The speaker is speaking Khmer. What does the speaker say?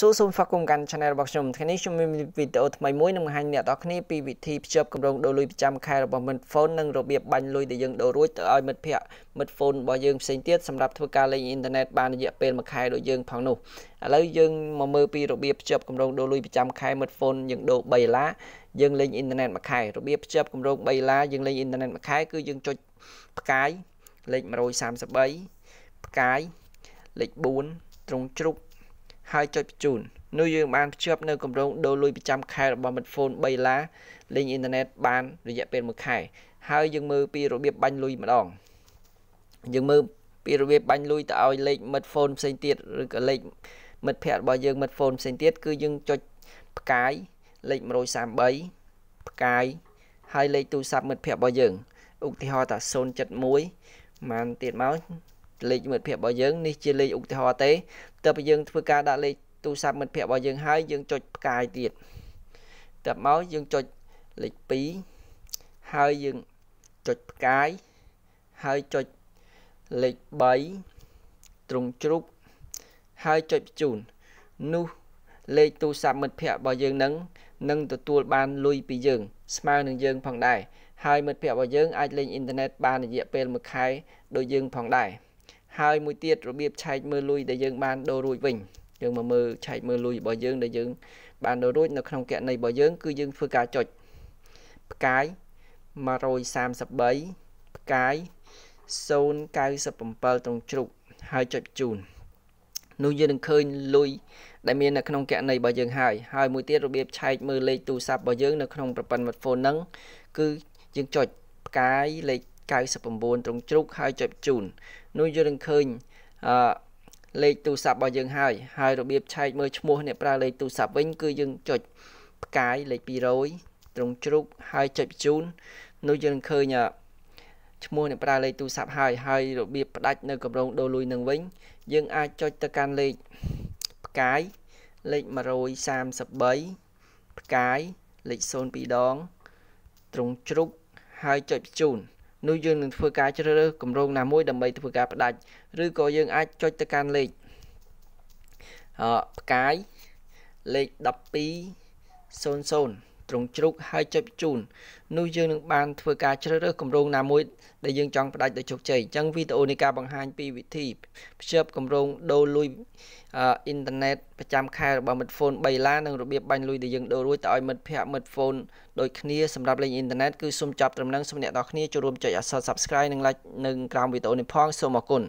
សួរសូមស្វាគមន៍កាន់ Channel របស់ខ្ញុំថ្ងៃនេះខ្ញុំមានវីដេអូថ្មីមួយនឹងបង្ហាញអ្នកនរគ្នាពីវិធីភ្ជាប់គម្រោងដូរលុយប្រចាំខែរបស់មិត្តហ្វូននិងរបៀបបាញ់លុយដែលយើងដូររួចទៅឲ្យមិត្តភ័ក្តិមិត្តហ្វូនរបស់យើងផ្សេងទៀតសម្រាប់ធ្វើការលេងអ៊ីនធឺណិតបានរយៈពេលមួយខែដូចយើងផងនោះឥឡូវយើងមកមើលពីរបៀបភ្ជាប់គម្រោងដូរលុយប្រចាំខែមិត្តហ្វូនយើងដូរ3ដុល្លារយើងលេងអ៊ីនធឺណិតមួយខែ របៀបភ្ជាប់គម្រោង3ដុល្លារយើងលេងអ៊ីនធឺណិតមួយខែគឺយើងចុចផ្កាយលេខ133ផ្កាយលេខ4ត្រង់ជ្រុកហើយចុចបញ្ជូននោះយើងបានភ្ជាប់នៅគម្រោងដូរលុយប្រចាំ ខែរបស់មិត្តហ្វូន3ឡាលេងអ៊ីនធឺណិតបាន រយៈពេល1ខែ ហើយយើងមើលពីរបៀបបាញ់លុយម្ដងយើងមើលពីរបៀបបាញ់លុយទៅឲ្យលេខមិត្តហ្វូនផ្សេងទៀតឬក៏លេខមិត្តភ័ក្ដិរបស់យើងមិត្តហ្វូនផ្សេងទៀតគឺយើងចុចផ្កាយលេខ133ផ្កាយហើយលេខទូរស័ព្ទមិត្តភ័ក្ដិរបស់យើងឧទាហរណ៍ថា071ម៉ានទៀតមកលេខមិត្តភ័ក្តិរបស់យើងនេះជាលេខឧទាហរណ៍ទេតើបើយើងធ្វើការដាក់លេខទូរស័ព្ទមិត្តភ័ក្តិរបស់យើងហើយយើងចុចផ្កាយទៀតតើមកយើងចុចលេខ2ហើយយើងចុចផ្កាយហើយចុចលេខ3ត្រង់ជ្រុកហើយចុចបញ្ជូននោះលេខទូរស័ព្ទមិត្តភ័ក្តិរបស់យើងនឹងនឹងទទួលបានលុយពីយើងស្មើនឹងយើង ផងដែរហើយមិត្តភ័ក្តិរបស់យើងអាចលេងអ៊ីនធឺណិតបានរយៈពេល1ខែដូចយើងផងដែរហើយមួយទៀតរបៀបឆែកមើលលុយដែលយើង បានដូររួចវិញយើងមកមើលឆែកមើលលុយរបស់យើងដែលយើងបានដូររួចនៅក្នុងគណនីរបស់យើង គឺយើងធ្វើការចុចផ្កាយ133ផ្កាយ097ត្រង់ជ្រុកហើយចុចជូននោះយើងនឹងឃើញលុយដែលមាននៅក្នុងគណនីរបស់យើងហើយហើយមួយទៀតរបៀបឆែកមើលលេខទូរស័ព្ទរបស់យើងនៅក្នុងប្រព័ន្ធ smartphone ហ្នឹងគឺយើងចុចផ្កាយលេខ99ត្រង់ជ្រូកហើយចុចជូននោះយើងនឹងឃើញអឺលេខទូរស័ព្ទរបស់យើងហើយហើយរបៀបឆែកមើលឈ្មោះអ្នកប្រើលេខទូរស័ព្ទវិញគឺយើងចុចផ្កាយលេខ200ត្រង់ជ្រូកហើយចុចជូននោះយើងនឹងឃើញឈ្មោះអ្នកប្រើលេខទូរស័ព្ទហើយហើយរបៀបផ្ដាច់នៅកម្រងដូរលុយនឹងវិញយើងអាចចុចទៅកាន់លេខផ្កាយលេខ133ផ្កាយលេខ02ដង ត្រង់ជ្រុកហើយចុចជូននោះយើងនឹងធ្វើការជ្រើសរើសគម្រោងណាមួយដើម្បីធ្វើការផ្ដាច់ឬក៏យើងអាចចុចទៅកាន់លេខអឺផ្កាយលេខ1200ទ្រង់ជ្រូកហើយចុចជូននោះយើងនឹងបានធ្វើការជ្រើសរើសគម្រោងណាមួយដែលយើងចង់ផ្ដាច់ដោយជោគជ័យអញ្ចឹងវីដេអូនេះការបង្ហាញពីវិធីភ្ជាប់គម្រោងដូរលុយអ៊ីនធឺណិតប្រចាំខែរបស់មិត្តហ្វូន3ឡានិងរបៀបបាញ់លុយដែលយើងដូររួចទៅឲ្យមិត្តភ័ក្ដិមិត្តហ្វូនដូចគ្នាសម្រាប់លេងអ៊ីនធឺណិតគឺសូមចាប់ត្រឹមនឹងសូមអ្នកនរគ្នាចូលរួមចុចអក្សរ Subscribe និង Like នឹងក្រោមវីដេអូនេះផងសូមអរគុណ